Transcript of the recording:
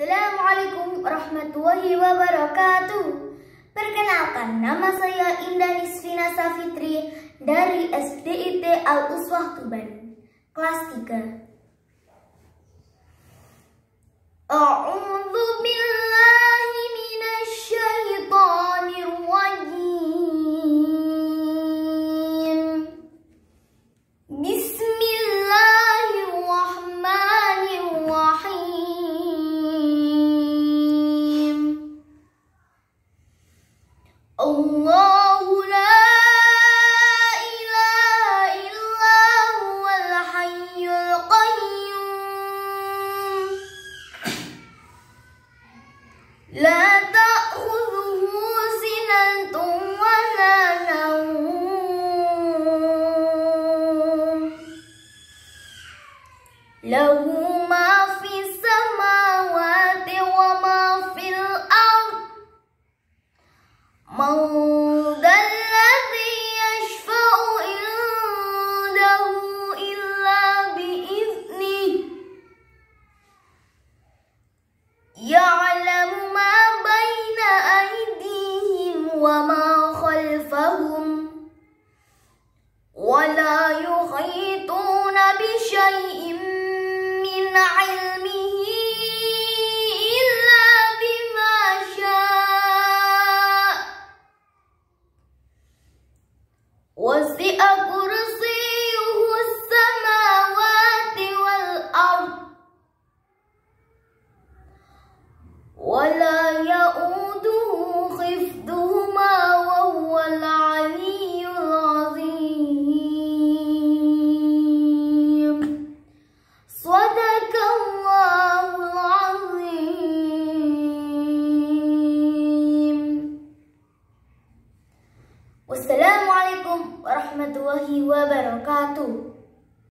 Assalamualaikum warahmatullahi wabarakatuh. Perkenalkan nama saya Indah Nisfina Safitri dari SDIT Al Uswah Tuban, kelas 3. A'udhu الله لا إله إلا هو الحي القيوم لا تأخذه سنة ولا نوم له يعلم ما بين أيديهم وما خلفهم ولا يحيطون بشيء من علمه إلا بما شاء وسئ كرسيه ولا يؤوده حفظهما وهو العلي العظيم صدق الله العظيم والسلام عليكم ورحمة الله وبركاته